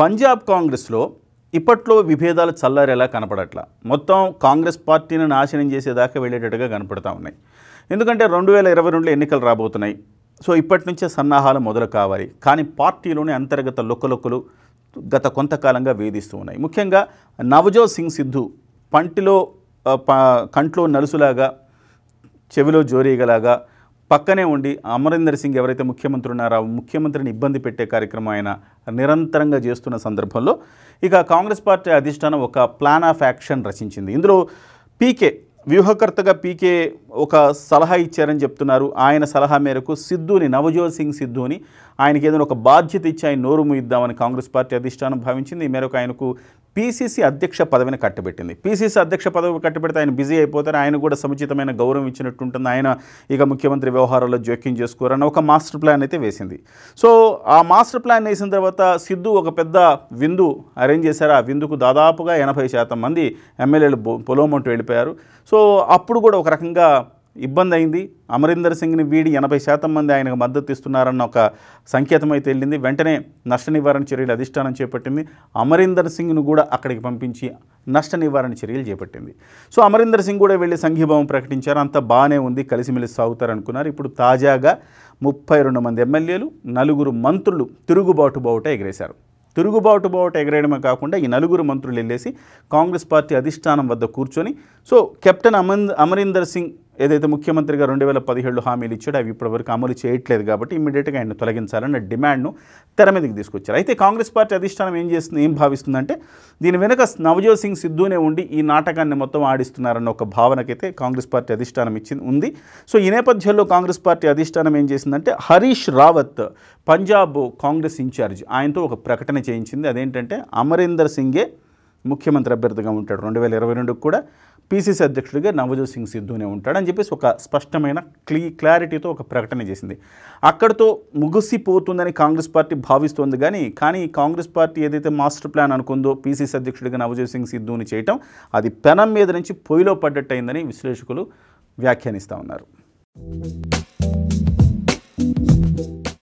పంజాబ్ కాంగ్రెస్లో ఇప్పట్లో విభేదాలు చల్లారేలా కనపడట్ల మొత్తం కాంగ్రెస్ పార్టీని నాశనం చేసేదాకా వెళ్ళేటట్టుగా కనపడతా ఉన్నాయి ఎందుకంటే రెండు వేల ఇరవై రెండులో ఎన్నికలు రాబోతున్నాయి సో ఇప్పటి నుంచే సన్నాహాలు మొదలు కావాలి కానీ పార్టీలోని అంతర్గత లొక్కలొక్కలు గత కొంతకాలంగా వేధిస్తూ ఉన్నాయి ముఖ్యంగా నవజోత్ సింగ్ సిద్ధు పంటిలో కంట్లో నలుసులాగా చెవిలో జోరీగలాగా పక్కనే ఉండి అమరీందర్ సింగ్ ఎవరైతే ముఖ్యమంత్రి ఉన్నారో ముఖ్యమంత్రిని ఇబ్బంది పెట్టే కార్యక్రమం ఆయన నిరంతరంగా చేస్తున్న సందర్భంలో ఇక కాంగ్రెస్ పార్టీ అధిష్టానం ఒక ప్లాన్ ఆఫ్ యాక్షన్ రచించింది ఇందులో పీకే వ్యూహకర్తగా పీకే ఒక సలహా ఇచ్చారని చెప్తున్నారు ఆయన సలహా మేరకు సిద్ధుని నవజోత్ సింగ్ సిద్ధుని ఆయనకి ఏదైనా ఒక బాధ్యత ఇచ్చి ఆయన నోరు ముయిద్దామని కాంగ్రెస్ పార్టీ అధిష్టానం భావించింది ఈ మేరకు ఆయనకు పీసీసీ అధ్యక్ష పదవిని కట్టబెట్టింది పీసీసీ అధ్యక్ష పదవి కట్టబెడితే ఆయన బిజీ అయిపోతారు ఆయన కూడా సముచితమైన గౌరవం ఇచ్చినట్టు ఉంటుంది ఆయన ఇక ముఖ్యమంత్రి వ్యవహారాల్లో జోక్యం చేసుకోరని ఒక మాస్టర్ ప్లాన్ అయితే వేసింది సో ఆ మాస్టర్ ప్లాన్ వేసిన తర్వాత సిద్ధు ఒక పెద్ద విందు అరేంజ్ చేశారు ఆ విందుకు దాదాపుగా ఎనభై శాతం మంది ఎమ్మెల్యేలు పొలోమంటూ వెళ్ళిపోయారు సో అప్పుడు కూడా ఒక రకంగా ఇబ్బంది అయింది అమరీందర్ సింగ్ని వీడి ఎనభై శాతం మంది ఆయనకు మద్దతు ఇస్తున్నారన్న ఒక సంకేతం అయితే వెళ్ళింది వెంటనే నష్ట నివారణ చర్యలు అధిష్టానం చేపట్టింది అమరీందర్ సింగ్ను కూడా అక్కడికి పంపించి నష్ట నివారణ చర్యలు చేపట్టింది సో అమరీందర్ సింగ్ కూడా వెళ్ళి సంఘీభావం ప్రకటించారు అంత బాగానే ఉంది కలిసిమెలిసి సాగుతారనుకున్నారు ఇప్పుడు తాజాగా ముప్పై రెండు మంది ఎమ్మెల్యేలు నలుగురు మంత్రులు తిరుగుబాటు బావుట ఎగిరేశారు తిరుగుబాటు బావుట ఎగరేయడమే కాకుండా ఈ నలుగురు మంత్రులు వెళ్ళేసి కాంగ్రెస్ పార్టీ అధిష్టానం వద్ద కూర్చొని సో కెప్టెన్ అమన్ అమరీందర్ సింగ్ ఏదైతే ముఖ్యమంత్రిగా రెండు వేల పదిహేడులో హామీలు ఇచ్చాడో అవి ఇప్పటివరకు అమలు చేయట్లేదు కాబట్టి ఇమీడియట్గా ఆయన తొలగించాలన్న డిమాండ్ను తెర మీదకి తీసుకొచ్చారు అయితే కాంగ్రెస్ పార్టీ అధిష్టానం ఏం చేస్తుంది ఏం భావిస్తుందంటే దీని వెనుక నవజోత్ సింగ్ సిద్ధూనే ఉండి ఈ నాటకాన్ని మొత్తం ఆడిస్తున్నారన్న ఒక భావనకైతే కాంగ్రెస్ పార్టీ అధిష్టానం ఇచ్చింది ఉంది సో ఈ నేపథ్యంలో కాంగ్రెస్ పార్టీ అధిష్టానం ఏం చేసిందంటే హరీష్ రావత్ పంజాబ్ కాంగ్రెస్ ఇన్ఛార్జ్ ఆయనతో ఒక ప్రకటన చేయించింది అదేంటంటే అమరీందర్ సింగే ముఖ్యమంత్రి అభ్యర్థిగా ఉంటాడు రెండు వేల ఇరవై రెండుకు కూడా పీసీసీ అధ్యక్షుడిగా నవజోత్ సింగ్ సిద్ధూనే ఉంటాడని చెప్పేసి ఒక స్పష్టమైన క్లీ క్లారిటీతో ఒక ప్రకటన చేసింది అక్కడితో ముగిసిపోతుందని కాంగ్రెస్ పార్టీ భావిస్తోంది కానీ కానీ కాంగ్రెస్ పార్టీ ఏదైతే మాస్టర్ ప్లాన్ అనుకుందో పీసీసీ అధ్యక్షుడిగా నవజోత్ సింగ్ సిద్ధుని చేయటం అది పెనం మీద నుంచి పొయ్యిలో పడ్డట్టయిందని విశ్లేషకులు వ్యాఖ్యానిస్తూ ఉన్నారు